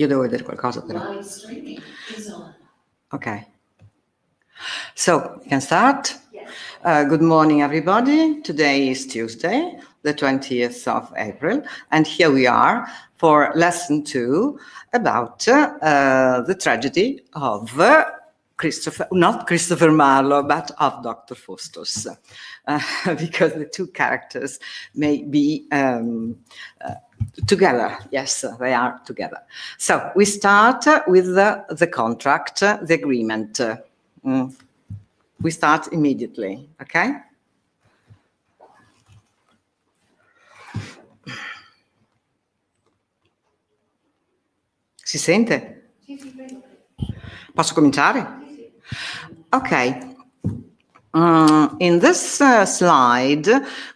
Io devo vedere qualcosa però. Okay. So, we can start. Uh, good morning, everybody. Today is Tuesday, the 20th of April, and here we are for lesson two about uh, uh, the tragedy of Christopher, not Christopher Marlowe, but of Dr. Faustus, uh, because the two characters may be um, uh, together. Yes, uh, they are together. So we start with the, the contract, uh, the agreement. Uh, mm. We start immediately, okay? Si sente? Posso cominciare? Okay. Uh, in this uh, slide,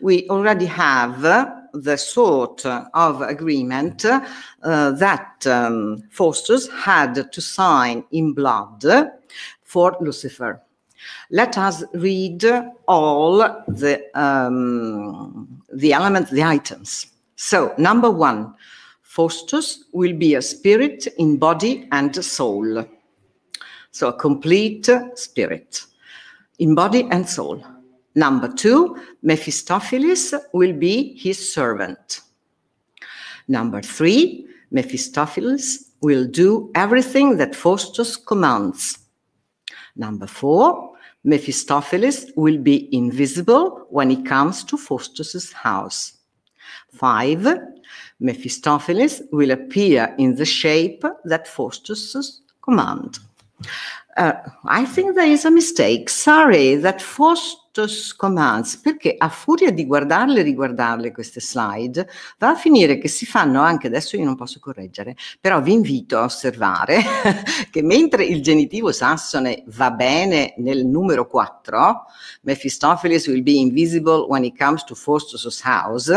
we already have uh, the sort of agreement uh, that um, Faustus had to sign in blood for Lucifer. Let us read all the, um, the elements, the items. So, number one, Faustus will be a spirit in body and soul. So a complete spirit in body and soul. Number two, Mephistopheles will be his servant. Number three, Mephistopheles will do everything that Faustus commands. Number four, Mephistopheles will be invisible when he comes to Faustus's house. Five, Mephistopheles will appear in the shape that Faustus commands. Uh, I think there is a mistake. Sorry, that Faustus commands. Perché a furia di guardarle e riguardarle queste slide, va a finire che si fanno anche adesso. Io non posso correggere, però vi invito a osservare che mentre il genitivo sassone va bene nel numero 4, Mephistopheles will be invisible when it comes to Faustus' house.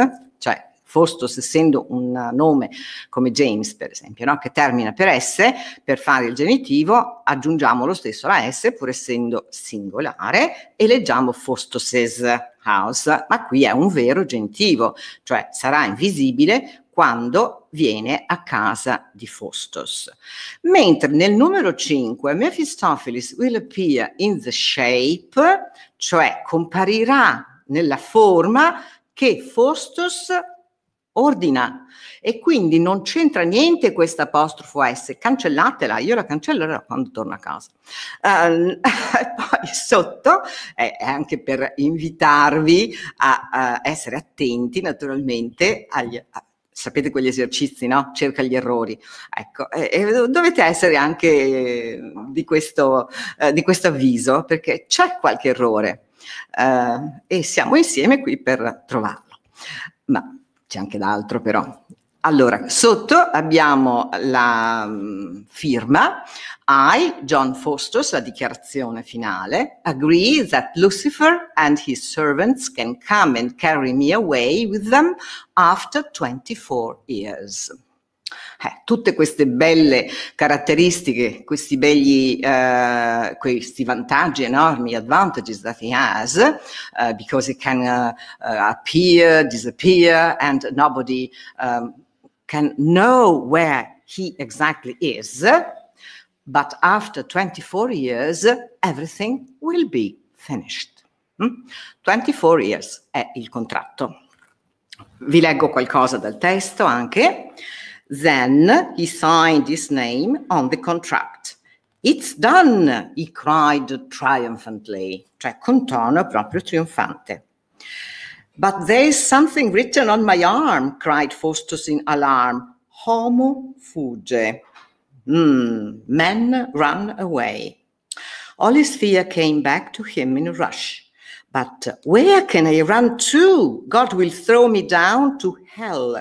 Fostos essendo un nome come James per esempio, no? che termina per S, per fare il genitivo aggiungiamo lo stesso la S pur essendo singolare e leggiamo Faustoses house, ma qui è un vero genitivo, cioè sarà invisibile quando viene a casa di Fostos. Mentre nel numero 5 Mephistopheles will appear in the shape, cioè comparirà nella forma che Faustus ordina. E quindi non c'entra niente questa apostrofo S, cancellatela, io la cancellerò quando torno a casa. Uh, poi sotto, eh, anche per invitarvi a, a essere attenti naturalmente agli, a, sapete quegli esercizi, no? Cerca gli errori. Ecco, e, dovete essere anche di questo, eh, di questo avviso, perché c'è qualche errore ehm, e siamo insieme qui per trovarlo. Ma c'è anche d'altro però. Allora, sotto abbiamo la um, firma I, John Faustus, la dichiarazione finale, agree that Lucifer and his servants can come and carry me away with them after 24 years. Eh, tutte queste belle caratteristiche, questi begli, uh, questi vantaggi enormi, advantages that he has, uh, because he can uh, appear, disappear, and nobody um, can know where he exactly is. But after 24 years, everything will be finished. Mm? 24 years è il contratto. Vi leggo qualcosa dal testo anche. Then he signed his name on the contract. It's done, he cried triumphantly, cioè con tono proprio trionfante. But there's something written on my arm, cried Faustus in alarm. Homo fuge. Mm, men run away. All his fear came back to him in a rush. But where can I run to? God will throw me down to hell.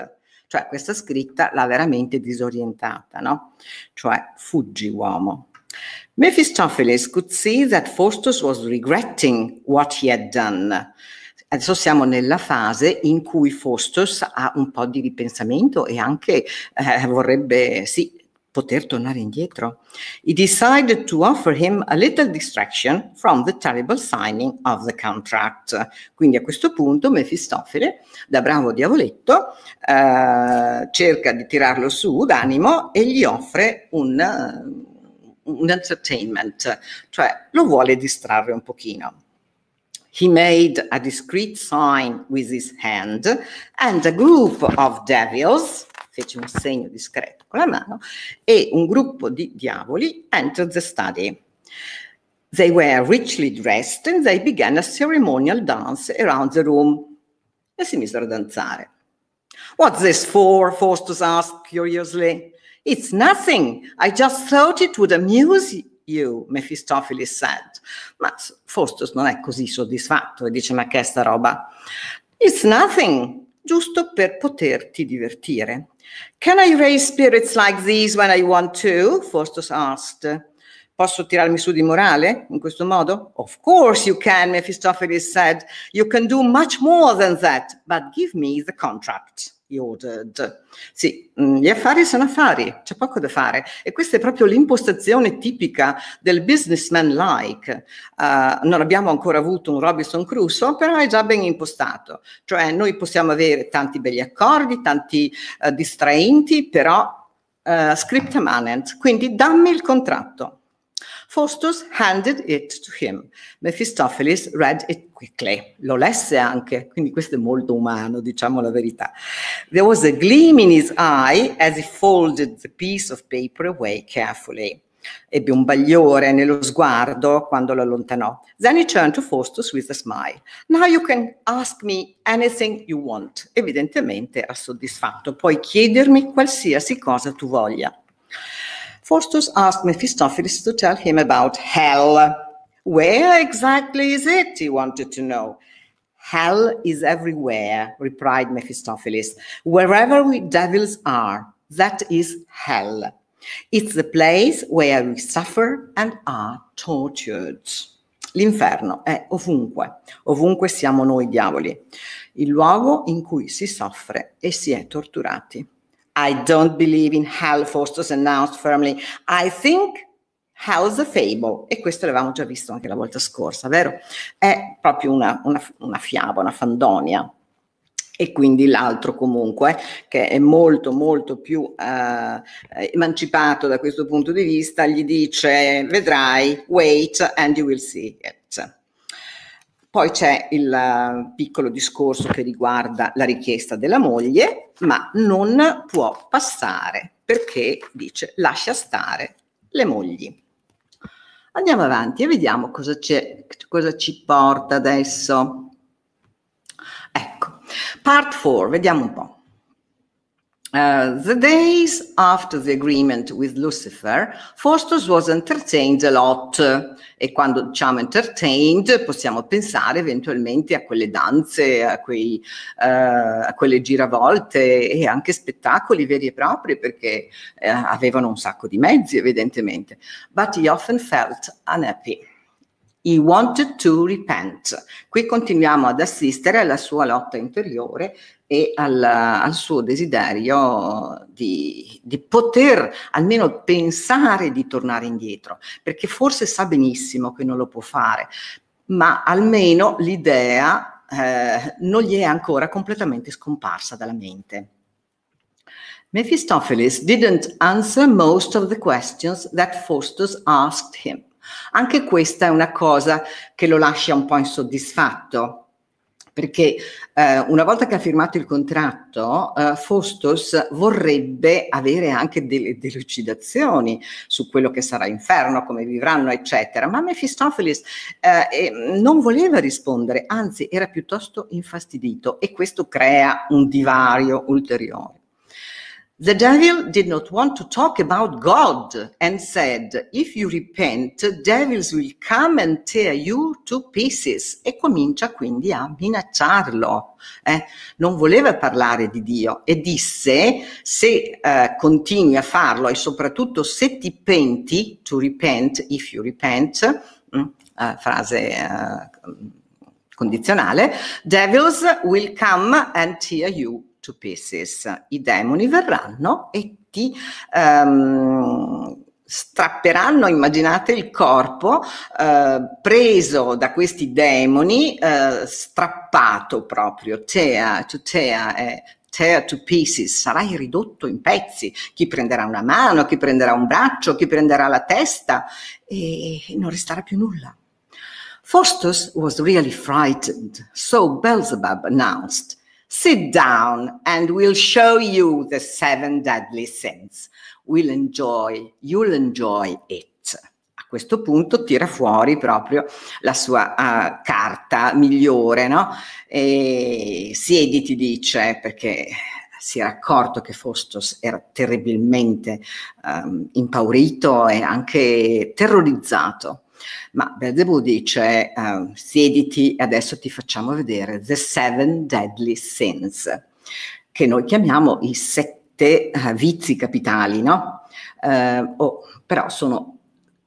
Cioè questa scritta l'ha veramente disorientata, no? Cioè fuggi uomo. Mephistopheles could see that Faustus was regretting what he had done. Adesso siamo nella fase in cui Faustus ha un po' di ripensamento e anche eh, vorrebbe, sì, poter tornare indietro. He decided to offer him a little distraction from the terrible signing of the contract. Quindi a questo punto Mefistofele, da bravo diavoletto, eh, cerca di tirarlo su d'animo e gli offre un, un entertainment, cioè lo vuole distrarre un pochino. He made a discreet sign with his hand, and a group of devils, fece un segno discreto con la mano, e un gruppo di diavoli entered the study. They were richly dressed and they began a ceremonial dance around the room. E si misero a danzare. What's this for? Faustus asked curiously. It's nothing. I just thought it would amuse you, Mephistopheles said. Ma Faustus non è così soddisfatto e dice: Ma che è sta roba? It's nothing. Giusto per poterti divertire. Can I raise spirits like these when I want to? Faustus asked. Posso tirarmi su di morale in questo modo? Of course you can, Mephistopheles said. You can do much more than that, but give me the contract. Used. Cioè, cioè, sì, mm, gli affari sono affari, c'è poco da fare e questa è proprio l'impostazione tipica del businessman like. Uh, non abbiamo ancora avuto un Robinson Crusoe, però è già ben impostato, cioè noi possiamo avere tanti begli accordi, tanti uh, distraenti, però uh, script management, quindi dammi il contratto. Faustus handed it to him. Mephistopheles read it quickly. Lo lesse anche, quindi questo è molto umano, diciamo la verità. There was a gleam in his eye as he folded the piece of paper away carefully. Ebbe un bagliore nello sguardo quando lo allontanò. Then he turned to Faustus with a smile. Now you can ask me anything you want. Evidentemente era soddisfatto. Puoi chiedermi qualsiasi cosa tu voglia. Faustus asked Mephistopheles to tell him about hell. Where exactly is it? He wanted to know. Hell is everywhere, replied Mephistopheles. Wherever we devils are, that is hell. It's the place where we suffer and are tortured. L'inferno è ovunque, ovunque siamo noi diavoli, il luogo in cui si soffre e si è torturati. I don't believe in hell, Faustus announced firmly. I think hell's a fable. E questo l'avevamo già visto anche la volta scorsa, vero? È proprio una, una, una fiaba, una fandonia. E quindi l'altro comunque, che è molto molto più eh, emancipato da questo punto di vista, gli dice vedrai, wait and you will see it. Cioè, poi c'è il eh, piccolo discorso che riguarda la richiesta della moglie, ma non può passare perché dice lascia stare le mogli. Andiamo avanti e vediamo cosa, cosa ci porta adesso. Ecco, part 4, vediamo un po'. Uh, the days after the agreement with Lucifer, Faustus was entertained a lot. E quando diciamo entertained, possiamo pensare eventualmente a quelle danze, a, quei, uh, a quelle giravolte e anche spettacoli veri e propri, perché uh, avevano un sacco di mezzi, evidentemente. But he often felt unhappy. He wanted to repent. Qui continuiamo ad assistere alla sua lotta interiore e al, al suo desiderio di, di, poter almeno pensare di tornare indietro, perché forse sa benissimo che non lo può fare, ma almeno l'idea eh, non gli è ancora completamente scomparsa dalla mente. Mephistopheles didn't answer most of the questions that Faustus asked him. Anche questa è una cosa che lo lascia un po' insoddisfatto, perché eh, una volta che ha firmato il contratto, eh, Fostos vorrebbe avere anche delle delucidazioni su quello che sarà inferno, come vivranno, eccetera. Ma Mephistopheles eh, non voleva rispondere, anzi era piuttosto infastidito e questo crea un divario ulteriore. The devil did not want to talk about God and said, If you repent, devils will come and tear you to pieces. E comincia quindi a minacciarlo. Eh? Non voleva parlare di Dio e disse, se eh, continui a farlo e soprattutto se ti penti, to repent, if you repent, mh, mm, eh, frase eh, condizionale, devils will come and tear you to pieces. I demoni verranno e ti um, strapperanno, immaginate il corpo eh, preso da questi demoni, eh, strappato proprio, tea, to tea, eh, tear to pieces, sarai ridotto in pezzi, chi prenderà una mano, chi prenderà un braccio, chi prenderà la testa e non resterà più nulla. Faustus was really frightened, so Beelzebub announced, Sit down and we'll show you the seven deadly sins. We'll enjoy, you'll enjoy it. A questo punto tira fuori proprio la sua uh, carta migliore, no? E siediti, dice, perché si era accorto che Faustus era terribilmente um, impaurito e anche terrorizzato. Ma Belzebù dice uh, siediti e adesso ti facciamo vedere The Seven Deadly Sins, che noi chiamiamo i sette uh, vizi capitali, no? Uh, oh, però sono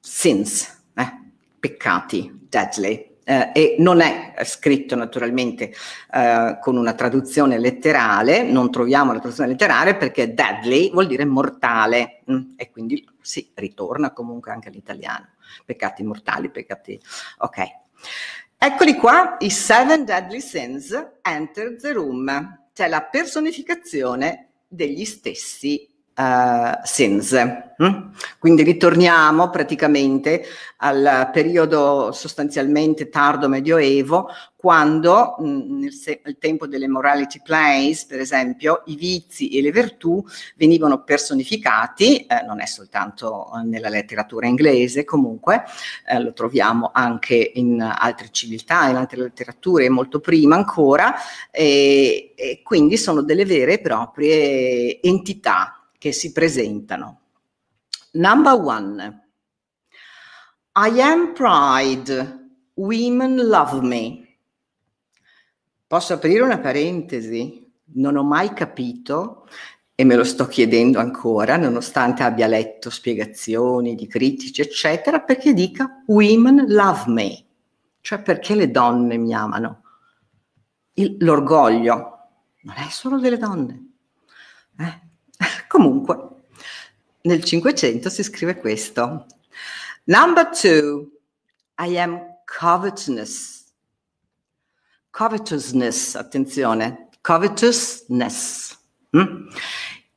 sins, eh? peccati, deadly eh, e non è scritto naturalmente eh, con una traduzione letterale, non troviamo la traduzione letterale perché deadly vuol dire mortale mh, mm, e quindi si sì, ritorna comunque anche all'italiano, peccati mortali, peccati... ok. Eccoli qua, i Seven Deadly Sins Enter the Room, cioè la personificazione degli stessi uh, sense. Hm? Quindi ritorniamo praticamente al periodo sostanzialmente tardo medioevo, quando mh, mm, nel, nel tempo delle morality plays, per esempio, i vizi e le virtù venivano personificati, eh, non è soltanto eh, nella letteratura inglese, comunque eh, lo troviamo anche in altre civiltà, in altre letterature, molto prima ancora, e, e quindi sono delle vere e proprie entità che si presentano. Number one. I am pride. Women love me. Posso aprire una parentesi? Non ho mai capito e me lo sto chiedendo ancora, nonostante abbia letto spiegazioni di critici, eccetera, perché dica women love me, cioè perché le donne mi amano. Il, l'orgoglio non è solo delle donne. Eh? Comunque, nel 500 si scrive questo. Number two, I am covetous. Covetousness, attenzione, covetousness. Mm?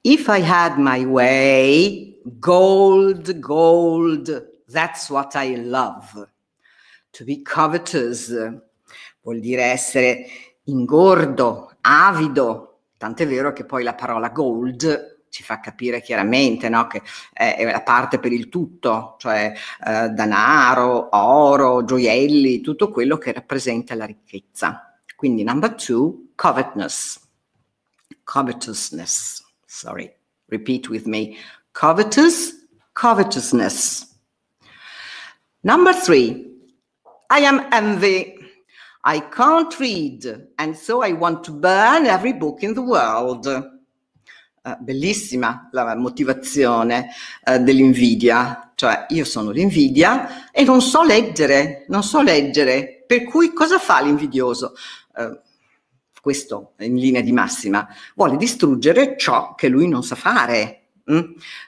If I had my way, gold, gold, that's what I love. To be covetous vuol dire essere ingordo, avido, tant'è vero che poi la parola gold ci fa capire chiaramente no, che è la parte per il tutto, cioè eh, danaro, oro, gioielli, tutto quello che rappresenta la ricchezza. Quindi number two, covetousness. Covetousness, sorry, repeat with me. Covetous, covetousness. Number three, I am envy. I can't read, and so I want to burn every book in the world. Eh, bellissima la motivazione eh, dell'invidia, cioè io sono l'invidia e non so leggere, non so leggere, per cui cosa fa l'invidioso? Eh, questo in linea di massima, vuole distruggere ciò che lui non sa fare, mh? Mm?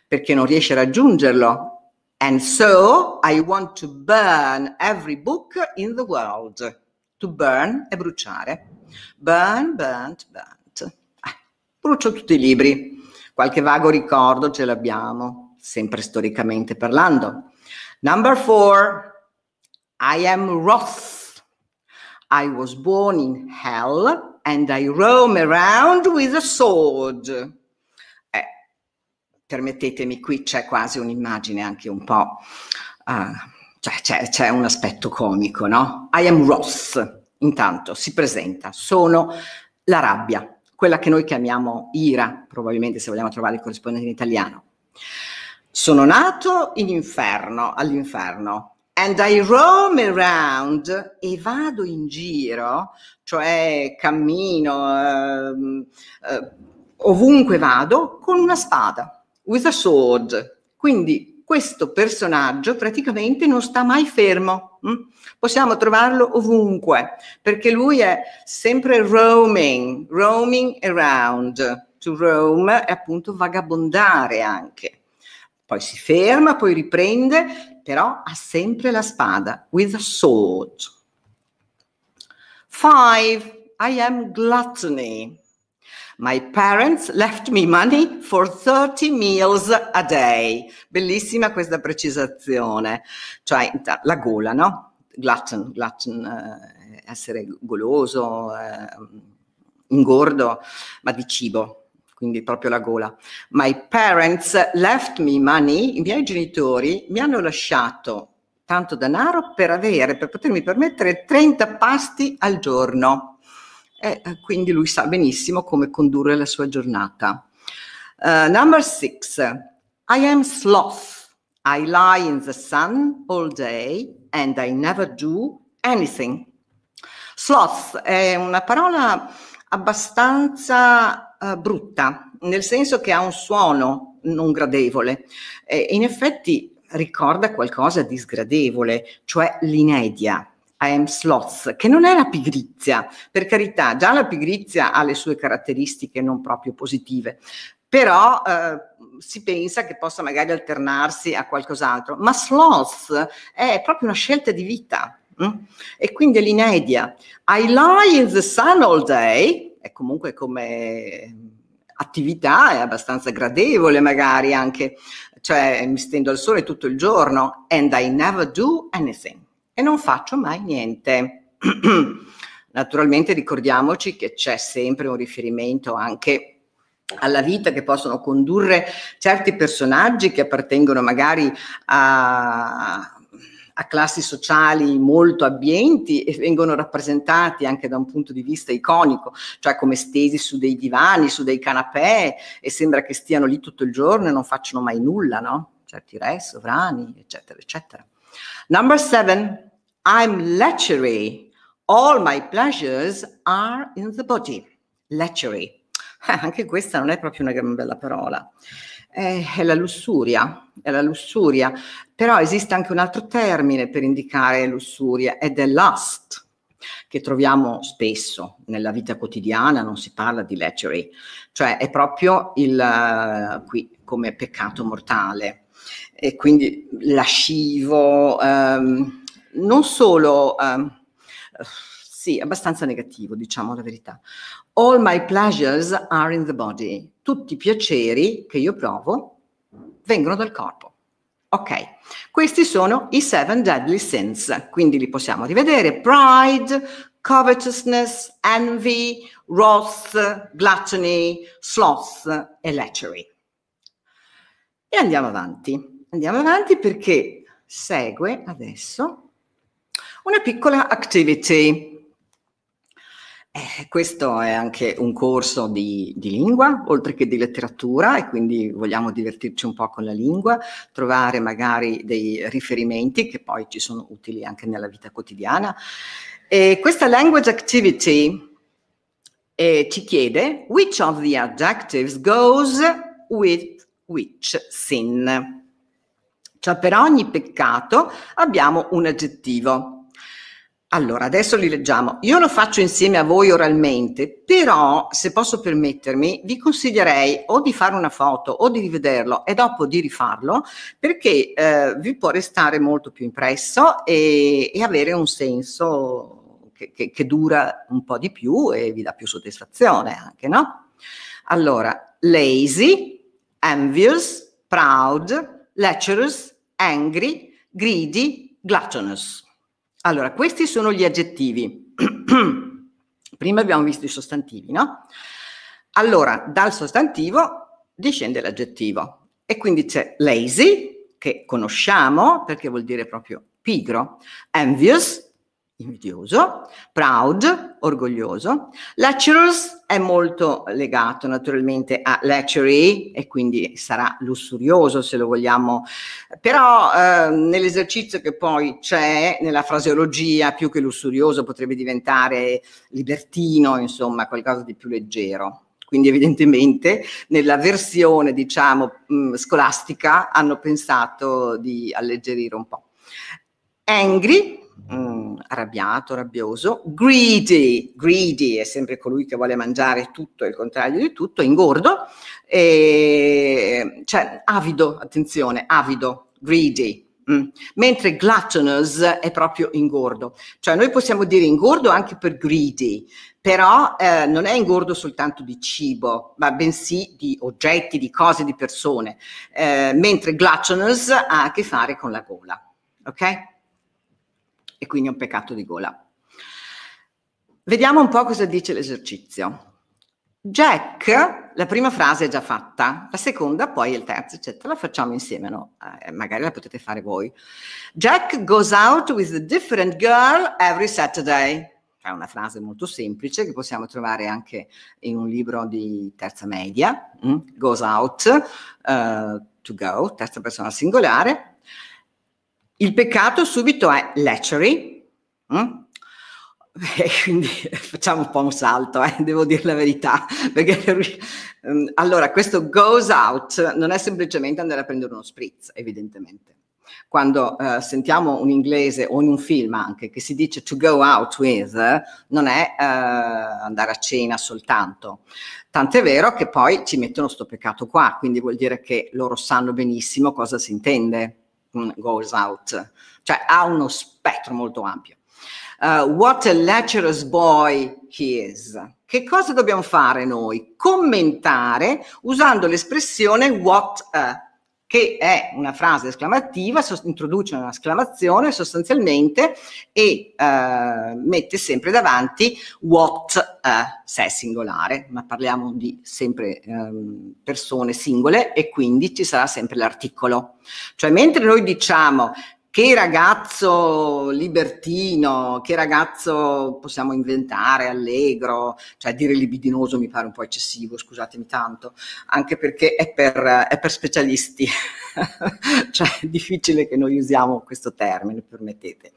perché non riesce a raggiungerlo. And so I want to burn every book in the world. To burn è bruciare. Burn, burn, burn. Brucio tutti i libri, qualche vago ricordo ce l'abbiamo, sempre storicamente parlando. Number four, I am Roth. I was born in hell and I roam around with a sword. Eh, permettetemi, qui c'è quasi un'immagine anche un po'... Uh, cioè c'è, c'è, un aspetto comico, no? I am Roth, intanto si presenta, sono la rabbia, quella che noi chiamiamo ira, probabilmente se vogliamo trovare il corrispondente in italiano. Sono nato in inferno, all'inferno, and I roam around e vado in giro, cioè cammino eh, eh, ovunque vado con una spada, with a sword. Quindi questo personaggio praticamente non sta mai fermo. Hm? possiamo trovarlo ovunque, perché lui è sempre roaming, roaming around. To roam è appunto vagabondare anche. Poi si ferma, poi riprende, però ha sempre la spada, with a sword. Five, I am gluttony. My parents left me money for 30 meals a day. Bellissima questa precisazione, cioè la gola, no? glutton, glutton eh, essere goloso, eh, ingordo, ma di cibo, quindi proprio la gola. My parents left me money, i miei genitori mi hanno lasciato tanto denaro per avere, per potermi permettere 30 pasti al giorno. E eh, quindi lui sa benissimo come condurre la sua giornata. Uh, number six, I am sloth. I lie in the sun all day and I never do anything. Sloth è una parola abbastanza uh, brutta, nel senso che ha un suono non gradevole. Eh, in effetti ricorda qualcosa di sgradevole, cioè l'inedia. I am sloth, che non è la pigrizia, per carità, già la pigrizia ha le sue caratteristiche non proprio positive, però eh, si pensa che possa magari alternarsi a qualcos'altro, ma sloth è proprio una scelta di vita mh? Mm? e quindi è l'inedia. I lie in the sun all day, è comunque come attività è abbastanza gradevole magari anche, cioè mi stendo al sole tutto il giorno and I never do anything e non faccio mai niente. Naturalmente ricordiamoci che c'è sempre un riferimento anche a alla vita che possono condurre certi personaggi che appartengono magari a, a classi sociali molto abbienti e vengono rappresentati anche da un punto di vista iconico, cioè come stesi su dei divani, su dei canapè e sembra che stiano lì tutto il giorno e non facciano mai nulla, no? Certi re, sovrani, eccetera, eccetera. Number seven, I'm lechery. All my pleasures are in the body. Lechery. Eh, anche questa non è proprio una gran bella parola. Eh, è la lussuria, è la lussuria. Però esiste anche un altro termine per indicare lussuria ed è lust che troviamo spesso nella vita quotidiana, non si parla di luxury, cioè è proprio il eh, qui come peccato mortale e quindi lascivo, ehm, non solo ehm, sì, abbastanza negativo, diciamo la verità. All my pleasures are in the body. Tutti i piaceri che io provo vengono dal corpo. Ok, questi sono i seven deadly sins, quindi li possiamo rivedere. Pride, covetousness, envy, wrath, gluttony, sloth e lechery. E andiamo avanti. Andiamo avanti perché segue adesso una piccola activity eh, questo è anche un corso di, di, lingua, oltre che di letteratura, e quindi vogliamo divertirci un po' con la lingua, trovare magari dei riferimenti che poi ci sono utili anche nella vita quotidiana. E questa language activity eh, ci chiede which of the adjectives goes with which sin. Cioè per ogni peccato abbiamo un aggettivo allora, adesso li leggiamo. Io lo faccio insieme a voi oralmente, però se posso permettermi vi consiglierei o di fare una foto o di rivederlo e dopo di rifarlo perché eh, vi può restare molto più impresso e, e avere un senso che, che, che dura un po' di più e vi dà più soddisfazione anche, no? Allora, lazy, envious, proud, lecherous, angry, greedy, gluttonous. Allora, questi sono gli aggettivi. Prima abbiamo visto i sostantivi, no? Allora, dal sostantivo discende l'aggettivo e quindi c'è lazy, che conosciamo perché vuol dire proprio pigro, envious, invidioso, proud, orgoglioso. Lecturers è molto legato naturalmente a lectury e quindi sarà lussurioso se lo vogliamo, però eh, nell'esercizio che poi c'è, nella fraseologia più che lussurioso potrebbe diventare libertino, insomma qualcosa di più leggero. Quindi evidentemente nella versione diciamo mh, mm, scolastica hanno pensato di alleggerire un po'. Angry mh, mm, arrabbiato, rabbioso, greedy, greedy è sempre colui che vuole mangiare tutto, il contrario di tutto, ingordo, e, cioè avido, attenzione, avido, greedy, Mm. Mentre gluttonous è proprio ingordo, cioè noi possiamo dire ingordo anche per greedy, però eh, non è ingordo soltanto di cibo, ma bensì di oggetti, di cose, di persone, eh, mentre gluttonous ha a che fare con la gola. Ok? e quindi è un peccato di gola. Vediamo un po' cosa dice l'esercizio. Jack, la prima frase è già fatta, la seconda poi il terzo, eccetera, la facciamo insieme, no? Eh, magari la potete fare voi. Jack goes out with a different girl every Saturday. È una frase molto semplice che possiamo trovare anche in un libro di terza media, mm? goes out, uh, to go, terza persona singolare, il peccato subito è lechery, mm? E eh, quindi facciamo un po' un salto, eh, devo dire la verità, perché mm, allora questo goes out non è semplicemente andare a prendere uno spritz, evidentemente. Quando eh, sentiamo un inglese o in un film anche che si dice to go out with, non è eh, andare a cena soltanto. Tant'è vero che poi ci mettono sto peccato qua, quindi vuol dire che loro sanno benissimo cosa si intende goes out, cioè ha uno spettro molto ampio. Uh, what a lecherous boy he is. Che cosa dobbiamo fare noi? Commentare usando l'espressione what a che è una frase esclamativa, introduce un'esclamazione sostanzialmente e eh, mette sempre davanti what eh, se è singolare, ma parliamo di sempre eh, persone singole e quindi ci sarà sempre l'articolo. Cioè mentre noi diciamo che ragazzo libertino, che ragazzo possiamo inventare, allegro, cioè dire libidinoso mi pare un po' eccessivo, scusatemi tanto, anche perché è per, è per specialisti, cioè è difficile che noi usiamo questo termine, permettete.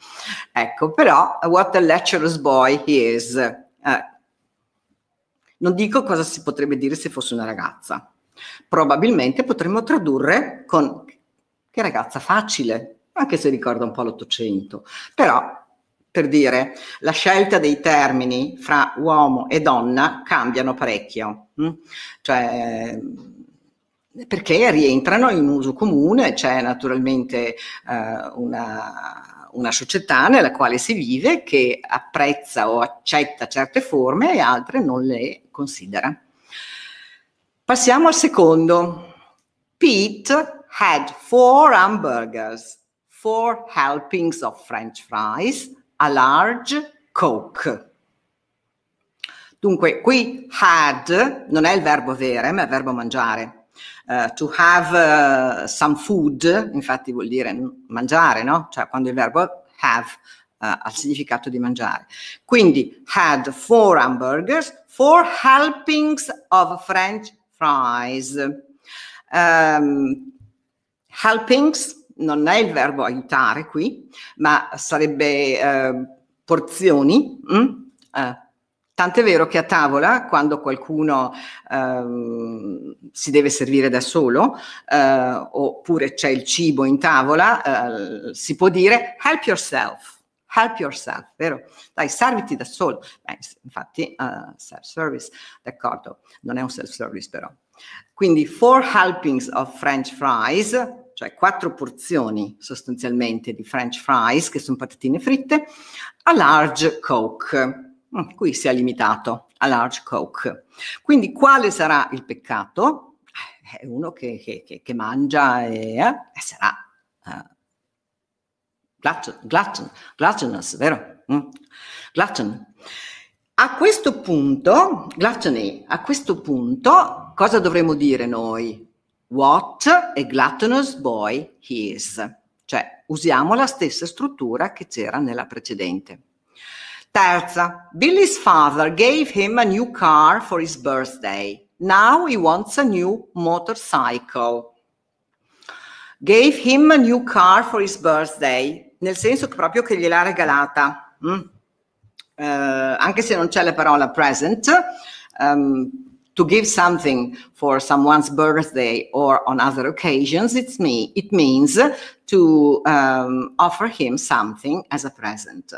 Ecco, però, what a lecturer's boy he is. Eh, non dico cosa si potrebbe dire se fosse una ragazza. Probabilmente potremmo tradurre con che ragazza facile, anche se ricorda un po' l'Ottocento. Però, per dire, la scelta dei termini fra uomo e donna cambiano parecchio. Hm? Cioè, perché rientrano in uso comune, c'è naturalmente eh, una, una, società nella quale si vive che apprezza o accetta certe forme e altre non le considera. Passiamo al secondo. Pete had four hamburgers four helpings of french fries, a large coke. Dunque, qui had non è il verbo avere, ma è il verbo mangiare. Uh, to have uh, some food, infatti vuol dire mangiare, no? Cioè quando il verbo have uh, ha il significato di mangiare. Quindi had four hamburgers, four helpings of French fries. Um, helpings non è il verbo aiutare qui, ma sarebbe eh, porzioni. Mm? Eh, tant'è vero che a tavola, quando qualcuno eh, si deve servire da solo, eh, oppure c'è il cibo in tavola, eh, si può dire help yourself. Help yourself, vero? Dai, serviti da solo. Beh, infatti, uh, self-service, d'accordo, non è un self-service però. Quindi, four helpings of French fries cioè quattro porzioni sostanzialmente di French fries, che sono patatine fritte, a large Coke. Mm, qui si è limitato a large Coke. Quindi quale sarà il peccato? Eh, è uno che, che, che, che mangia e, eh, sarà eh, glutton, glutton, gluttonous, vero? Mm. Glutton. A questo punto, gluttony, a questo punto cosa dovremmo dire noi? what a gluttonous boy he is. Cioè, usiamo la stessa struttura che c'era nella precedente. Terza, Billy's father gave him a new car for his birthday. Now he wants a new motorcycle. Gave him a new car for his birthday, nel senso che proprio che gliel'ha regalata. Mm. Eh, anche se non c'è la parola present, um, to give something for someone's birthday or on other occasions, it's me. It means to um, offer him something as a present.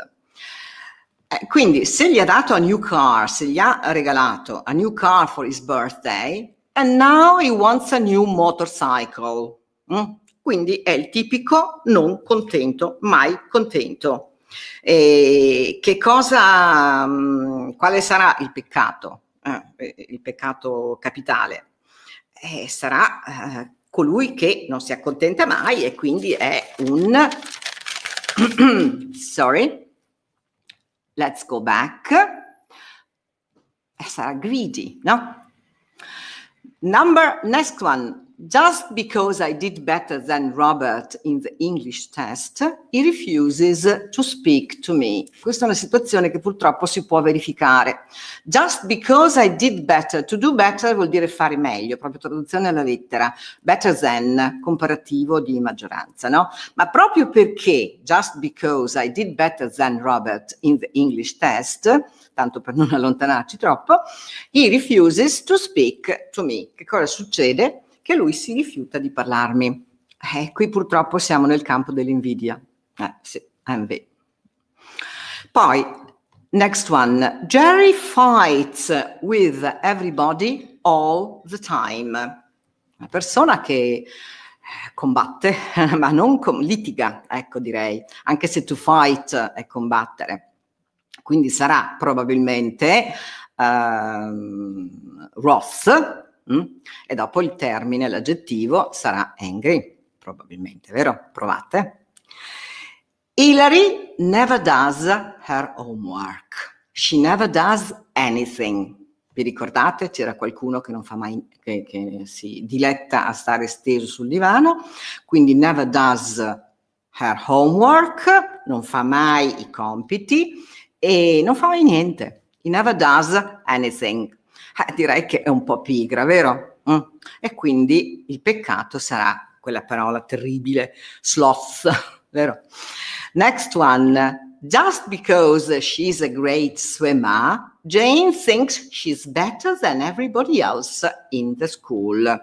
Eh, quindi se gli ha dato a new car, se gli ha regalato a new car for his birthday, and now he wants a new motorcycle. Mm? Quindi è il tipico non contento, mai contento. E che cosa, um, quale sarà il peccato? Eh, eh, il peccato capitale, eh, sarà eh, colui che non si accontenta mai e quindi è un... sorry, let's go back. Sarà greedy, no? Number, next one, Just because I did better than Robert in the English test, he refuses to speak to me. Questa è una situazione che purtroppo si può verificare. Just because I did better, to do better vuol dire fare meglio, proprio traduzione alla lettera. Better than, comparativo di maggioranza, no? Ma proprio perché, just because I did better than Robert in the English test, tanto per non allontanarci troppo, he refuses to speak to me. Che cosa succede? che lui si rifiuta di parlarmi. Eh, qui purtroppo siamo nel campo dell'invidia. Eh, sì, envy. Poi, next one. Jerry fights with everybody all the time. Una persona che eh, combatte, ma non com- litiga, ecco direi, anche se to fight è combattere. Quindi sarà probabilmente um, ehm, Roth, Mm? E dopo il termine, l'aggettivo sarà angry, probabilmente, vero? Provate. Hilary never does her homework. She never does anything. Vi ricordate? C'era qualcuno che non fa mai, che, che si diletta a stare steso sul divano, quindi never does her homework, non fa mai i compiti e non fa mai niente. He never does anything eh, direi che è un po' pigra, vero? Mm. E quindi il peccato sarà quella parola terribile, sloth, vero? Next one. Just because she's a great swimmer, Jane thinks she's better than everybody else in the school.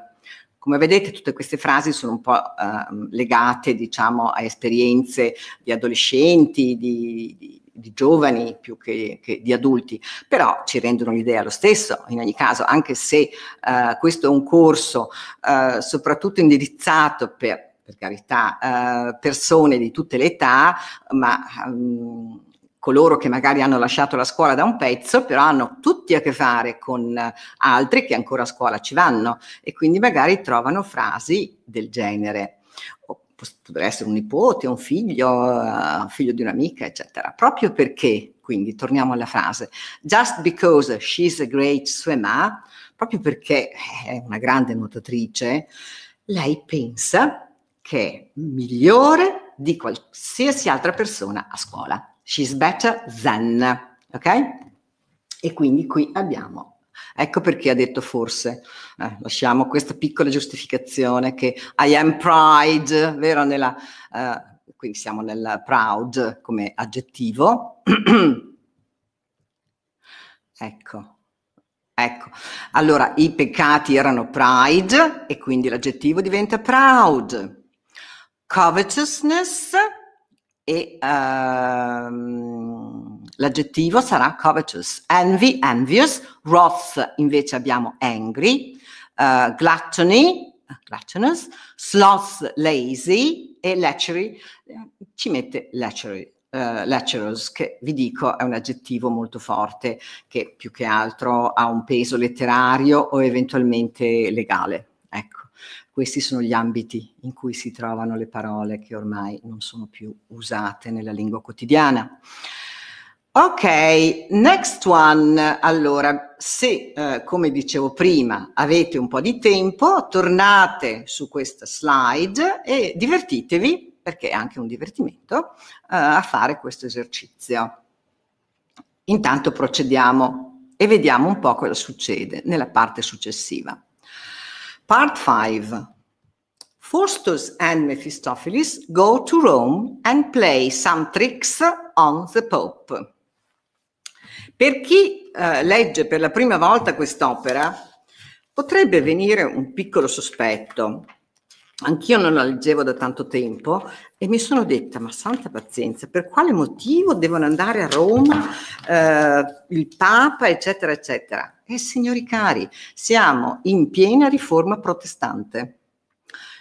Come vedete tutte queste frasi sono un po' eh, legate diciamo a esperienze di adolescenti, di, di di giovani più che, che, di adulti, però ci rendono l'idea lo stesso, in ogni caso, anche se eh, questo è un corso eh, soprattutto indirizzato per, per carità, eh, persone di tutte le età, ma... Um, coloro che magari hanno lasciato la scuola da un pezzo, però hanno tutti a che fare con eh, altri che ancora a scuola ci vanno e quindi magari trovano frasi del genere potrebbe essere un nipote, un figlio, eh, un figlio di un'amica, eccetera. Proprio perché, quindi torniamo alla frase, just because she's a great swimmer, proprio perché è una grande nuotatrice, lei pensa che è migliore di qualsiasi altra persona a scuola. She's better than, ok? E quindi qui abbiamo Ecco perché ha detto forse, eh, lasciamo questa piccola giustificazione che I am pride, vero? Nella, eh, qui siamo nel proud come aggettivo. ecco. Ecco, allora i peccati erano pride e quindi l'aggettivo diventa proud. Covetousness e um, L'aggettivo sarà covetous. Envy, envious. Wrath, invece abbiamo angry. Uh, gluttony, gluttonous. Sloth, lazy. E lechery, ci mette lechery. Uh, eh, lecturers, che vi dico è un aggettivo molto forte che più che altro ha un peso letterario o eventualmente legale. Ecco questi sono gli ambiti in cui si trovano le parole che ormai non sono più usate nella lingua quotidiana. Ok, next one. Allora, se eh, come dicevo prima avete un po' di tempo, tornate su questa slide e divertitevi, perché è anche un divertimento, eh, a fare questo esercizio. Intanto procediamo e vediamo un po' cosa succede nella parte successiva. Part 5. Faustus and Mephistopheles go to Rome and play some tricks on the Pope. Per chi eh, legge per la prima volta quest'opera, potrebbe venire un piccolo sospetto. Anch'io non la leggevo da tanto tempo e mi sono detta, ma santa pazienza, per quale motivo devono andare a Roma eh, il Papa, eccetera, eccetera. E signori cari, siamo in piena riforma protestante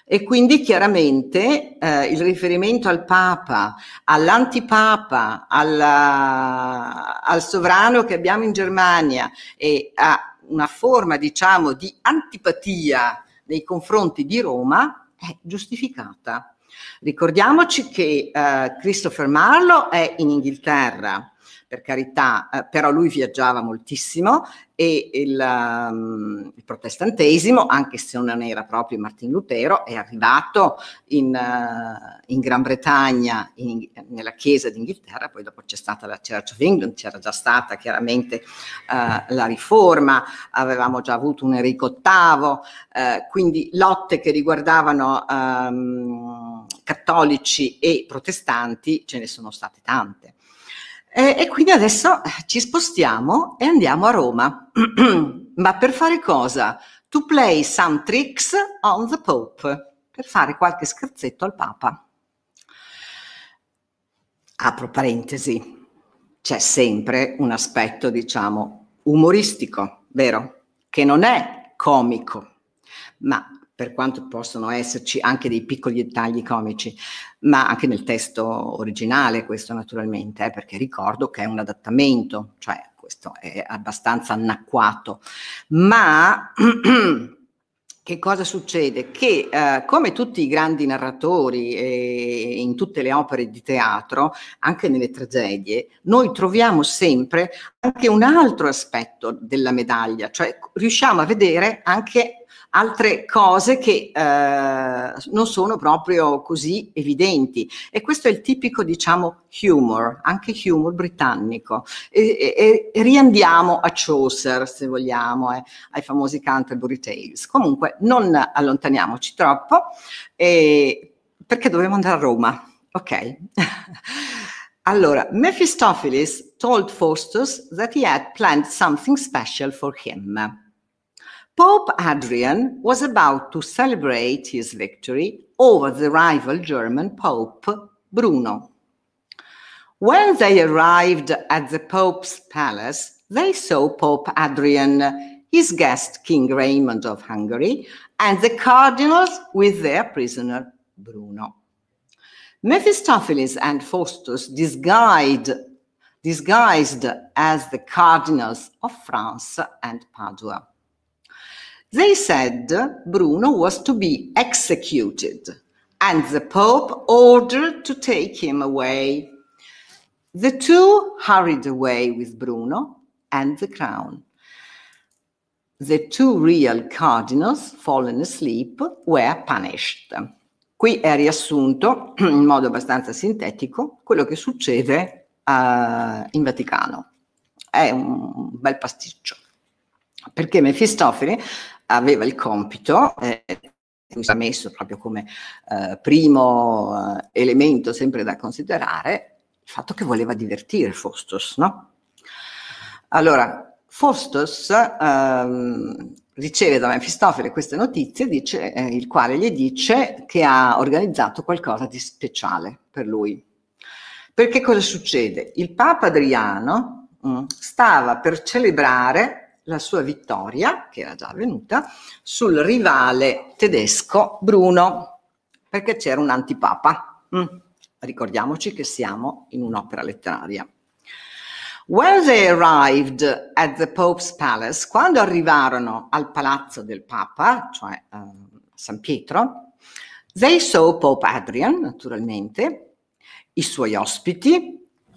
e quindi chiaramente eh, il riferimento al Papa, all'antipapa, alla, al sovrano che abbiamo in Germania e a una forma diciamo di antipatia nei confronti di Roma è giustificata. Ricordiamoci che eh, Christopher Marlowe è in Inghilterra, per carità, eh, però lui viaggiava moltissimo e il, um, il, protestantesimo, anche se non era proprio Martin Lutero, è arrivato in, uh, in Gran Bretagna, in, nella Chiesa d'Inghilterra, poi dopo c'è stata la Church of England, c'era già stata chiaramente uh, la riforma, avevamo già avuto un Enrico VIII, uh, eh, quindi lotte che riguardavano um, cattolici e protestanti ce ne sono state tante. Eh, e quindi adesso eh, ci spostiamo e andiamo a Roma. Ma per fare cosa? To play some tricks on the Pope, per fare qualche scherzetto al Papa. Apro parentesi, c'è sempre un aspetto, diciamo, umoristico, vero? Che non è comico, ma per quanto possono esserci anche dei piccoli dettagli comici, ma anche nel testo originale questo naturalmente, eh, perché ricordo che è un adattamento, cioè questo è abbastanza anacquato, ma che cosa succede? Che eh, come tutti i grandi narratori eh, in tutte le opere di teatro, anche nelle tragedie, noi troviamo sempre anche un altro aspetto della medaglia, cioè riusciamo a vedere anche altre cose che eh, non sono proprio così evidenti. E questo è il tipico, diciamo, humor, anche humor britannico. E, e, e riandiamo a Chaucer, se vogliamo, eh, ai famosi Canterbury Tales. Comunque, non allontaniamoci troppo, eh, perché dobbiamo andare a Roma. Ok. allora, Mephistopheles told Faustus that he had planned something special for him. Pope Adrian was about to celebrate his victory over the rival German Pope Bruno. When they arrived at the Pope's palace, they saw Pope Adrian, his guest King Raymond of Hungary, and the cardinals with their prisoner Bruno. Mephistopheles and Faustus disguised, disguised as the cardinals of France and Padua. They said Bruno was to be executed and the Pope ordered to take him away. The two hurried away with Bruno and the crown. The two real cardinals, fallen asleep, were punished. Qui è riassunto in modo abbastanza sintetico quello che succede uh, in Vaticano. È un bel pasticcio perché Mefistofele aveva il compito, eh, cui si è messo proprio come eh, primo eh, elemento sempre da considerare, il fatto che voleva divertire Faustus, no? Allora, Faustus ehm, riceve da Mefistofele queste notizie, dice, eh, il quale gli dice che ha organizzato qualcosa di speciale per lui. Perché cosa succede? Il Papa Adriano mh, mm, stava per celebrare la sua vittoria, che era già avvenuta, sul rivale tedesco Bruno, perché c'era un antipapa. Mm. Ricordiamoci che siamo in un'opera letteraria. When they arrived at the Pope's Palace, quando arrivarono al palazzo del Papa, cioè uh, San Pietro, they saw Pope Adrian, naturalmente, i suoi ospiti,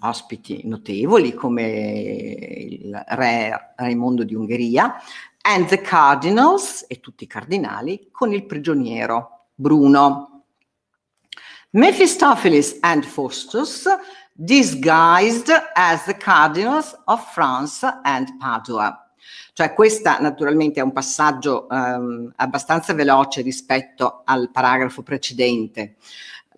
ospiti notevoli come il re Raimondo di Ungheria, and the cardinals, e tutti i cardinali, con il prigioniero Bruno. Mephistopheles and Faustus, disguised as the cardinals of France and Padua. Cioè questo naturalmente è un passaggio um, abbastanza veloce rispetto al paragrafo precedente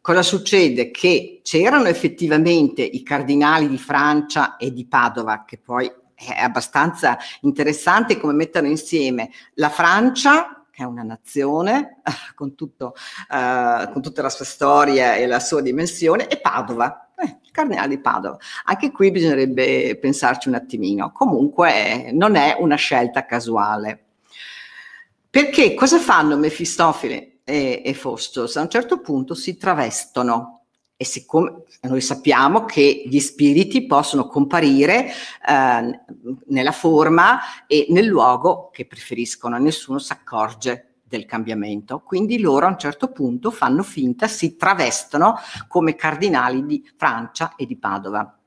cosa succede? Che c'erano effettivamente i cardinali di Francia e di Padova, che poi è abbastanza interessante come mettono insieme la Francia che è una nazione con, tutto, eh, con tutta la sua storia e la sua dimensione, e Padova, eh, il cardinale di Padova. Anche qui bisognerebbe pensarci un attimino. Comunque eh, non è una scelta casuale. Perché cosa fanno Mefistofele e, e Fostos a un certo punto si travestono e siccome noi sappiamo che gli spiriti possono comparire eh, nella forma e nel luogo che preferiscono, nessuno si accorge del cambiamento. Quindi loro a un certo punto fanno finta, si travestono come cardinali di Francia e di Padova.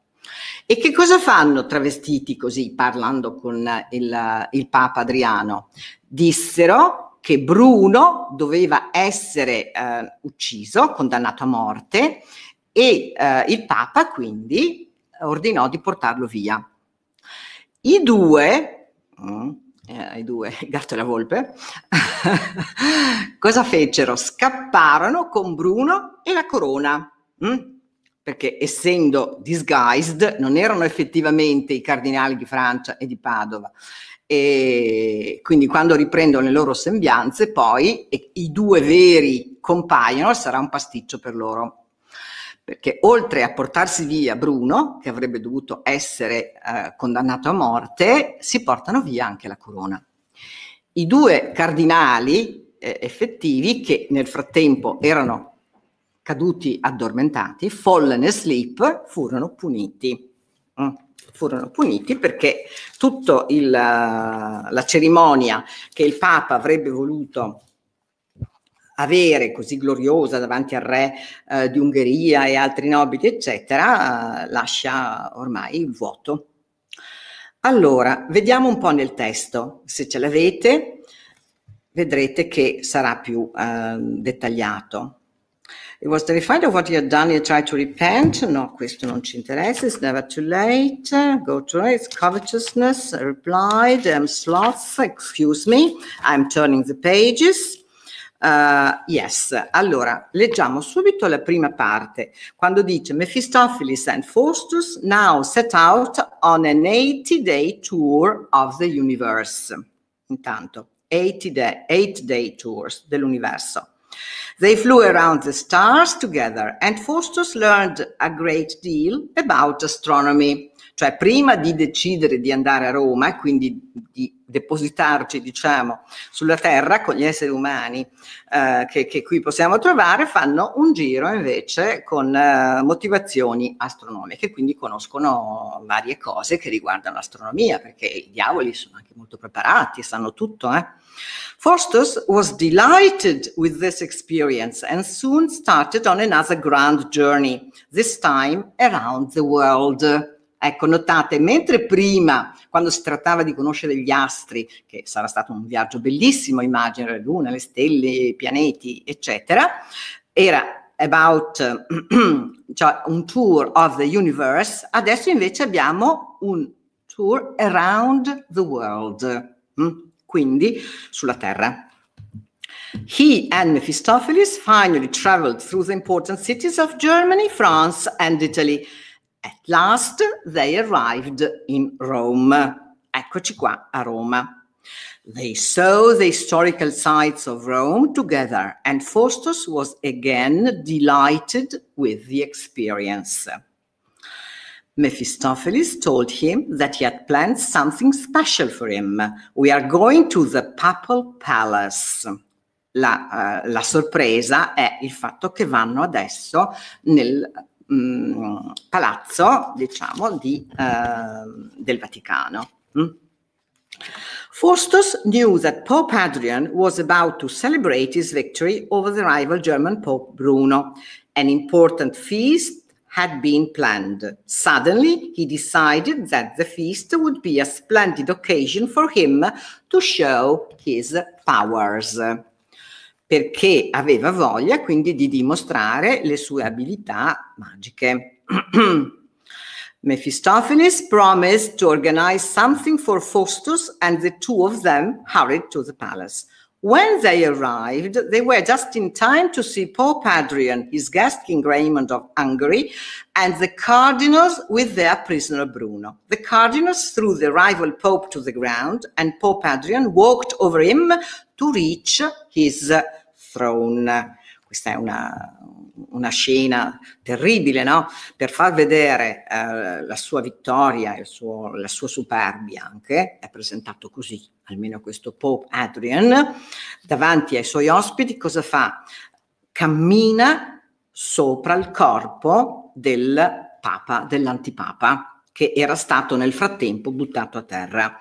E che cosa fanno travestiti così, parlando con il, il Papa Adriano? Dissero che Bruno doveva essere eh, ucciso, condannato a morte, e eh, il Papa quindi ordinò di portarlo via. I due, mm, eh, i due, gatto e la volpe, cosa fecero? Scapparono con Bruno e la corona. Mm? perché essendo disguised non erano effettivamente i cardinali di Francia e di Padova, e quindi quando riprendono le loro sembianze poi i due veri compaiono sarà un pasticcio per loro perché oltre a portarsi via Bruno che avrebbe dovuto essere eh, condannato a morte si portano via anche la corona i due cardinali eh, effettivi che nel frattempo erano caduti addormentati fallen asleep furono puniti furono puniti perché tutta la cerimonia che il Papa avrebbe voluto avere così gloriosa davanti al re eh, di Ungheria e altri nobili, eccetera, lascia ormai il vuoto. Allora, vediamo un po' nel testo, se ce l'avete vedrete che sarà più eh, dettagliato. He was terrified of what he had done. He tried to repent. No questo non ci interessa. It's never too late. Go to it. covetousness. I replied. I'm sloth. Excuse me. I'm turning the pages. Uh, yes, allora leggiamo subito la prima parte quando dice Mephistopheles and Faustus now set out on an 80-day tour of the universe. Intanto, 80 day, 8 day tours dell'universo. They flew around the stars together and Faustus learned a great deal about astronomy. Cioè, prima di decidere di andare a Roma e quindi di depositarci, diciamo, sulla Terra con gli esseri umani eh, che, che, qui possiamo trovare, fanno un giro invece con eh, motivazioni astronomiche, quindi conoscono varie cose che riguardano l'astronomia, perché i diavoli sono anche molto preparati, sanno tutto, eh. Faustus was delighted with this experience and soon started on another grand journey, this time around the world. Ecco, notate, mentre prima, quando si trattava di conoscere gli astri, che sarà stato un viaggio bellissimo, immagino, la luna, le stelle, i pianeti, eccetera, era about, cioè un tour of the universe, adesso invece abbiamo un tour around the world. Mm? quindi sulla terra. He and Mephistopheles finally traveled through the important cities of Germany, France, and Italy. At last they arrived in Rome. Eccoci qua a Roma. They saw the historical sites of Rome together, and Faustus was again delighted with the experience. Mephistopheles told him that he had planned something special for him. We are going to the Papal Palace. La, uh, la sorpresa è il fatto che vanno adesso nel mm, palazzo, diciamo, di, uh, del Vaticano. Mm? Faustus knew that Pope Hadrian was about to celebrate his victory over the rival German Pope Bruno, an important feast had been planned. Suddenly, he decided that the feast would be a splendid occasion for him to show his powers. Perché aveva voglia quindi di dimostrare le sue abilità magiche. Mephistopheles promised to organize something for Faustus, and the two of them hurried to the palace. When they arrived, they were just in time to see Pope Adrian, his guest, King Raymond of Hungary, and the cardinals with their prisoner Bruno. The cardinals threw the rival pope to the ground, and Pope Adrian walked over him to reach his throne. Questa è una, una scena terribile, no? per far vedere eh, la sua vittoria, e la sua superbia anche, è presentato così, almeno questo Pope Adrian, davanti ai suoi ospiti cosa fa? Cammina sopra il corpo del Papa, dell'antipapa, che era stato nel frattempo buttato a terra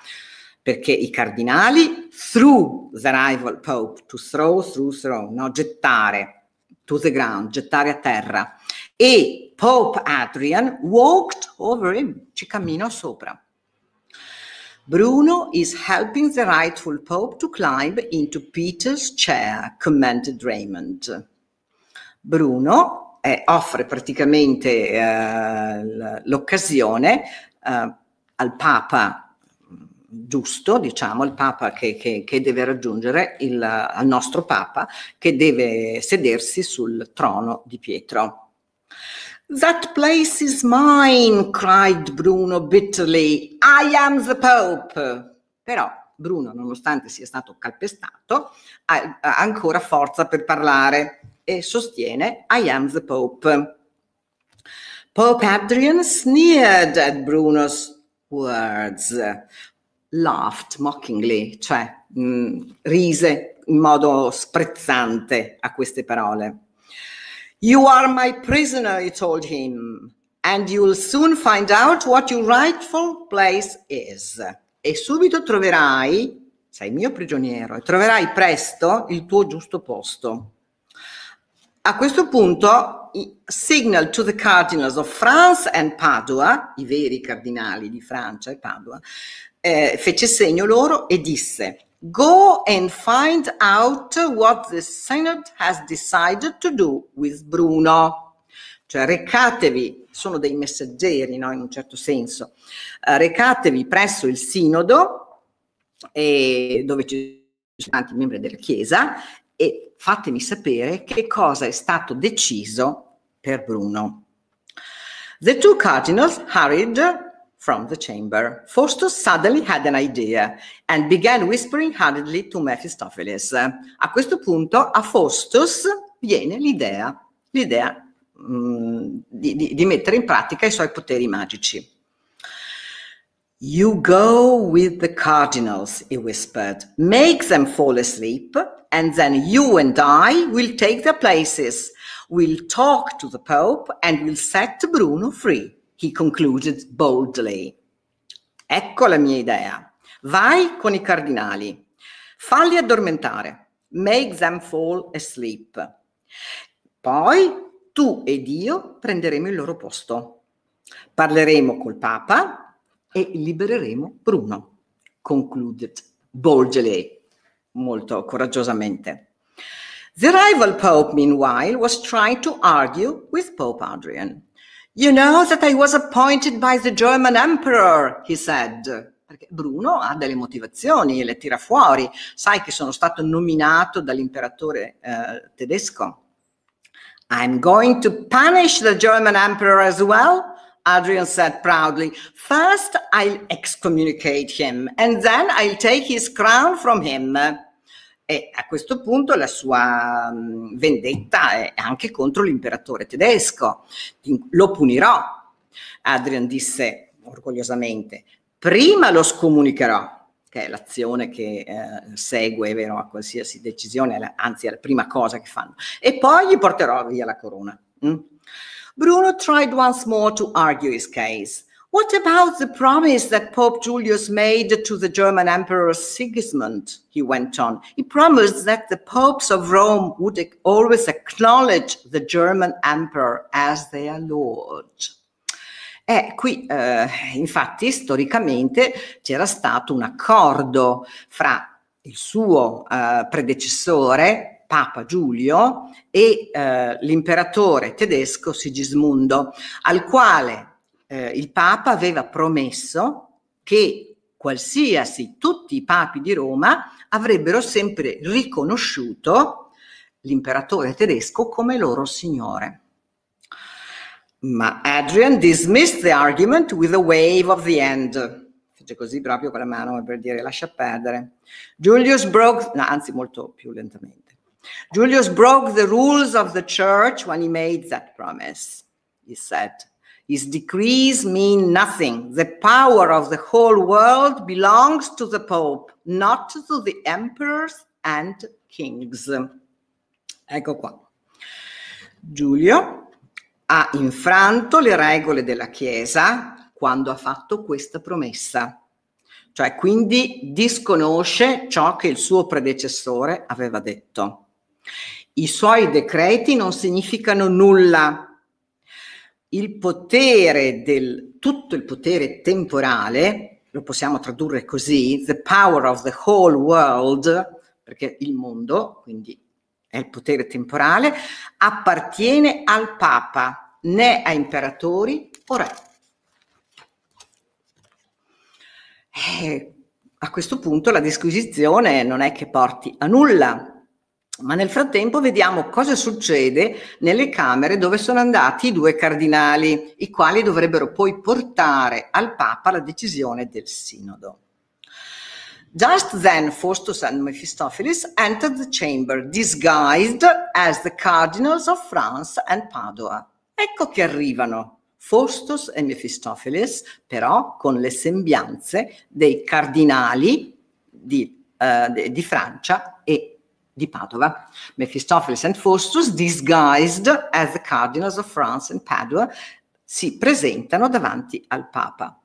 perché i cardinali, through the rival pope, to throw, through, throw, no? gettare to the ground, gettare a terra. E Pope Adrian walked over him, ci camminò sopra. Bruno is helping the rightful Pope to climb into Peter's chair, commented Raymond. Bruno eh, offre praticamente eh, l'occasione eh, al Papa giusto, diciamo, il Papa che, che, che deve raggiungere il, al nostro Papa che deve sedersi sul trono di Pietro. That place is mine, cried Bruno bitterly. I am the Pope. Però Bruno, nonostante sia stato calpestato, ha, ha ancora forza per parlare e sostiene I am the Pope. Pope Adrian sneered at Bruno's words laughed mockingly, cioè mh, mm, rise in modo sprezzante a queste parole. You are my prisoner, he told him, and you'll soon find out what your rightful place is. E subito troverai, sei mio prigioniero, e troverai presto il tuo giusto posto. A questo punto, signal to the cardinals of France and Padua, i veri cardinali di Francia e Padua, eh, fece segno loro e disse Go and find out what the Senate has decided to do with Bruno. Cioè recatevi, sono dei messaggeri no, in un certo senso, eh, recatevi presso il sinodo eh, dove ci sono tanti membri della Chiesa e fatemi sapere che cosa è stato deciso per Bruno. The two cardinals hurried from the chamber. Faustus suddenly had an idea and began whispering hurriedly to Mephistopheles. A questo punto a Faustus viene l'idea, l'idea um, di, di, di mettere in pratica i suoi poteri magici. You go with the cardinals, he whispered. Make them fall asleep, and then you and I will take their places. We'll talk to the Pope and we'll set Bruno free. he concluded boldly. Ecco la mia idea. Vai con i cardinali, falli addormentare, make them fall asleep. Poi tu ed io prenderemo il loro posto. Parleremo col Papa e libereremo Bruno. Concluded boldly, molto coraggiosamente. The rival Pope, meanwhile, was trying to argue with Pope Adrian. You know that I was appointed by the German Emperor, he said. Perché Bruno ha delle motivazioni e le tira fuori. Sai che sono stato nominato dall'imperatore eh, tedesco. I'm going to punish the German Emperor as well, Adrian said proudly. First, I'll excommunicate him, and then I'll take his crown from him. E a questo punto la sua vendetta è anche contro l'imperatore tedesco. Lo punirò. Adrian disse orgogliosamente, prima lo scomunicherò, che è l'azione che eh, segue vero, a qualsiasi decisione, anzi è la prima cosa che fanno, e poi gli porterò via la corona. Mm? Bruno tried once more to argue his case. What about the promise that Pope Julius made to the German Emperor Sigismund? He went on. He promised that the popes of Rome would always acknowledge the German Emperor as their lord. E eh, qui eh, infatti storicamente c'era stato un accordo fra il suo eh, predecessore, Papa Giulio e eh, l'imperatore tedesco Sigismundo, al quale eh, il Papa aveva promesso che qualsiasi, tutti i papi di Roma avrebbero sempre riconosciuto l'imperatore tedesco come loro signore. Ma Adrian dismissed the argument with a wave of the hand fece così proprio con la mano per dire lascia perdere. Julius broke, no, anzi molto più lentamente. Julius broke the rules of the church when he made that promise, he said. His decrees mean nothing. The power of the whole world belongs to the Pope, not to the emperors and kings. Ecco qua. Giulio ha infranto le regole della Chiesa quando ha fatto questa promessa, cioè quindi disconosce ciò che il suo predecessore aveva detto. I suoi decreti non significano nulla il potere del tutto il potere temporale, lo possiamo tradurre così, the power of the whole world, perché il mondo, quindi è il potere temporale, appartiene al Papa, né a imperatori o re. E eh, a questo punto la disquisizione non è che porti a nulla, ma nel frattempo vediamo cosa succede nelle camere dove sono andati i due cardinali, i quali dovrebbero poi portare al Papa la decisione del sinodo. Just then Faustus and Mephistopheles entered the chamber disguised as the cardinals of France and Padua. Ecco che arrivano Faustus e Mephistopheles, però con le sembianze dei cardinali di, uh, di Francia e di Padova, Mephistopheles and Faustus, disguised as the cardinals of France and Padua, si presentano davanti al Papa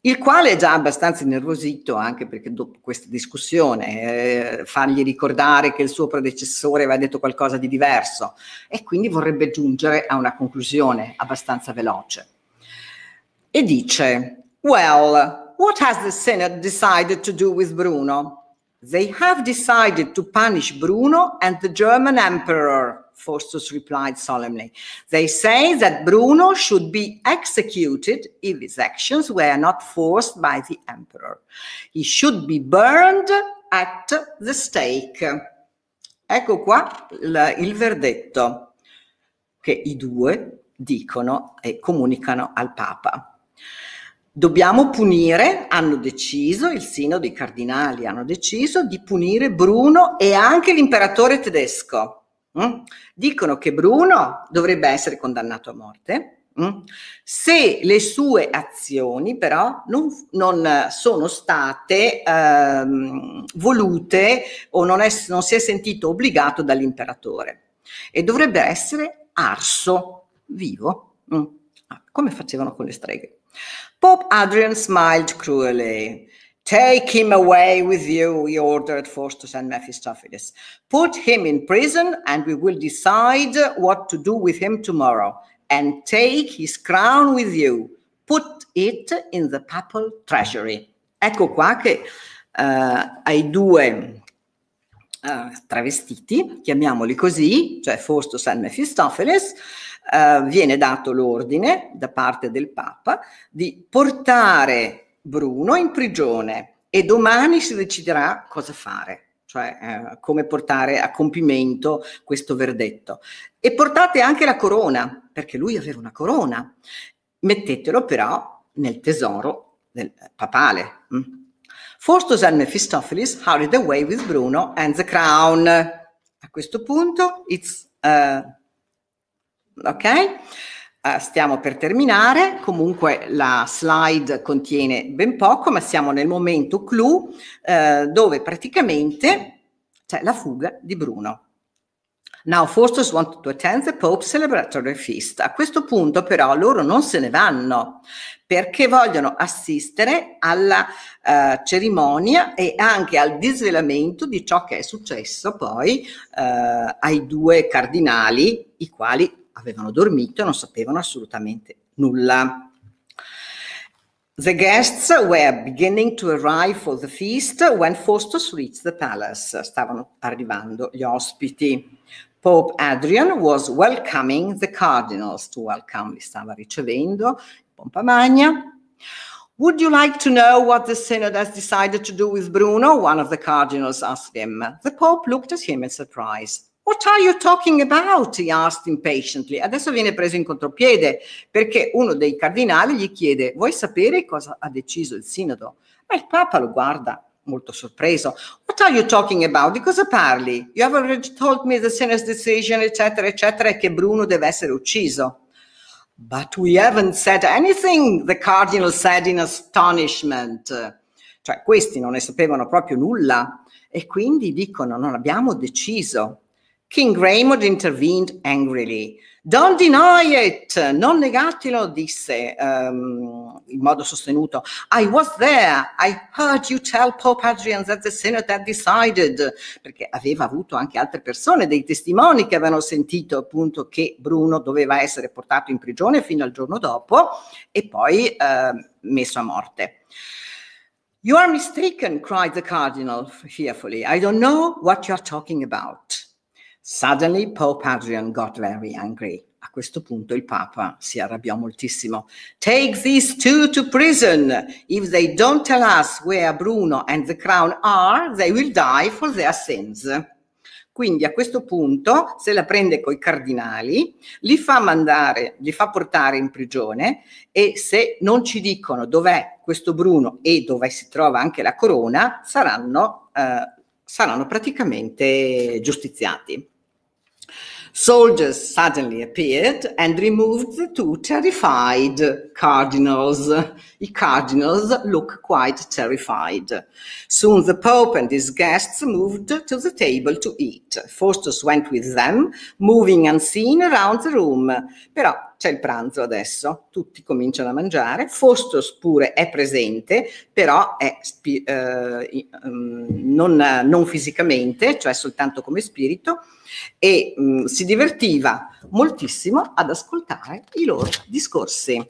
il quale è già abbastanza innervosito anche perché dopo questa discussione eh, fargli ricordare che il suo predecessore aveva detto qualcosa di diverso e quindi vorrebbe giungere a una conclusione abbastanza veloce. E dice, well, what has the Senate decided to do with Bruno? They have decided to punish Bruno and the German emperor, Faustus replied solemnly. They say that Bruno should be executed if his actions were not forced by the emperor. He should be burned at the stake. Ecco qua il verdetto che i due dicono e comunicano al Papa. Dobbiamo punire, hanno deciso, il sinodo, i cardinali hanno deciso di punire Bruno e anche l'imperatore tedesco. Mm? Dicono che Bruno dovrebbe essere condannato a morte. Mm? Se le sue azioni però non, non sono state ehm, volute o non, è, non si è sentito obbligato dall'imperatore e dovrebbe essere arso vivo, mm. ah, come facevano con le streghe. Adrian smiled cruelly. Take him away with you, he ordered to and Mephistopheles. Put him in prison, and we will decide what to do with him tomorrow. And take his crown with you. Put it in the papal treasury. Ecco qua che eh, ai due eh, travestiti, chiamiamoli così, cioè Faustus e Mephistopheles, eh, viene dato l'ordine da parte del Papa di portare Bruno in prigione e domani si deciderà cosa fare cioè eh, come portare a compimento questo verdetto. E portate anche la corona, perché lui aveva una corona. Mettetelo però nel tesoro del papale. Mm. Faustus and Mephistopheles hurried away with Bruno and the crown. A questo punto, it's eh, Ok? Uh, stiamo per terminare, comunque la slide contiene ben poco, ma siamo nel momento clou uh, dove praticamente c'è la fuga di Bruno. Now forces want to attend the Pope's celebratory feast. A questo punto però loro non se ne vanno perché vogliono assistere alla uh, cerimonia e anche al disvelamento di ciò che è successo poi uh, ai due cardinali, i quali avevano dormito e non sapevano assolutamente nulla. The guests were beginning to arrive for the feast when Faustus reached the palace. Stavano arrivando gli ospiti. Pope Adrian was welcoming the cardinals. To welcome li stava ricevendo, pompa magna. Would you like to know what the synod has decided to do with Bruno? One of the cardinals asked him. The Pope looked at him in surprise. What are you talking about? he asked impatiently. Adesso viene preso in contropiede perché uno dei cardinali gli chiede: Vuoi sapere cosa ha deciso il sinodo? Ma il Papa lo guarda molto sorpreso. What are you talking about? Di cosa parli? You have already told me the sinner's decision, eccetera, eccetera, e che Bruno deve essere ucciso. But we haven't said anything, the cardinal said in astonishment. Cioè, questi non ne sapevano proprio nulla e quindi dicono: Non abbiamo deciso. King Raymond intervened angrily. Don't deny it! Non negatelo, disse um, in modo sostenuto. I was there. I heard you tell Pope Adrian that the Senate had decided. Perché aveva avuto anche altre persone, dei testimoni che avevano sentito appunto che Bruno doveva essere portato in prigione fino al giorno dopo e poi uh, messo a morte. You are mistaken, cried the cardinal fearfully. I don't know what you are talking about. Suddenly Pope Adrian got very angry. A questo punto il Papa si arrabbiò moltissimo. Take these two to prison. If they don't tell us where Bruno and the crown are, they will die for their sins. Quindi a questo punto se la prende coi cardinali, li fa mandare, li fa portare in prigione e se non ci dicono dov'è questo Bruno e dove si trova anche la corona, saranno, eh, saranno praticamente giustiziati. Soldiers suddenly appeared and removed the two terrified cardinals. The cardinals look quite terrified. Soon the Pope and his guests moved to the table to eat. Faustus went with them, moving unseen around the room. Però c'è il pranzo adesso, tutti cominciano a mangiare, Fostos pure è presente, però è eh, mm, non, non, fisicamente, cioè soltanto come spirito, e mh, mm, si divertiva moltissimo ad ascoltare i loro discorsi.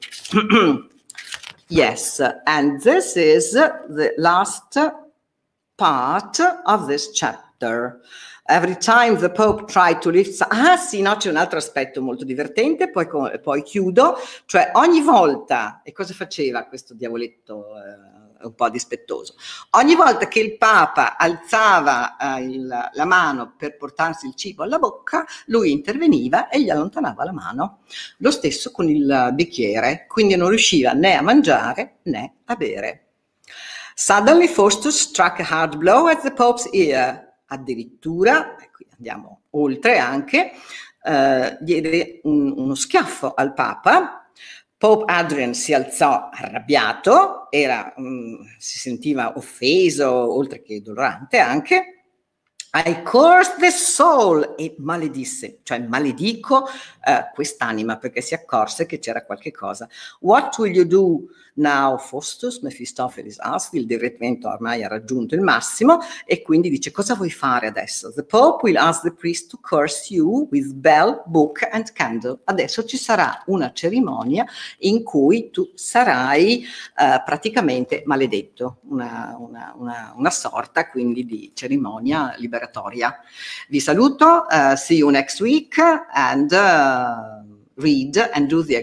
yes, and this is the last part of this chapter. Every time the Pope tried to lift... Ah sì, no, c'è un altro aspetto molto divertente, poi, poi chiudo, cioè ogni volta, e cosa faceva questo diavoletto eh, un po' dispettoso, ogni volta che il Papa alzava eh, il, la mano per portarsi il cibo alla bocca, lui interveniva e gli allontanava la mano. Lo stesso con il bicchiere, quindi non riusciva né a mangiare né a bere. Suddenly Faustus struck a hard blow at the Pope's ear addirittura, qui andiamo oltre anche, eh, diede un, uno schiaffo al Papa. Pope Adrian si alzò arrabbiato, era, mh, mm, si sentiva offeso, oltre che dolorante anche. I curse the soul e maledisse, cioè maledico eh, quest'anima perché si accorse che c'era qualche cosa. What will you do? Now Faustus, Mephistopheles asked, il direttamento ormai ha raggiunto il massimo e quindi dice cosa vuoi fare adesso? The Pope will ask the priest to curse you with bell, book and candle. Adesso ci sarà una cerimonia in cui tu sarai eh, praticamente maledetto, una, una, una, una, sorta quindi di cerimonia liberatoria. Vi saluto, uh, see you next week and... Uh, read and do the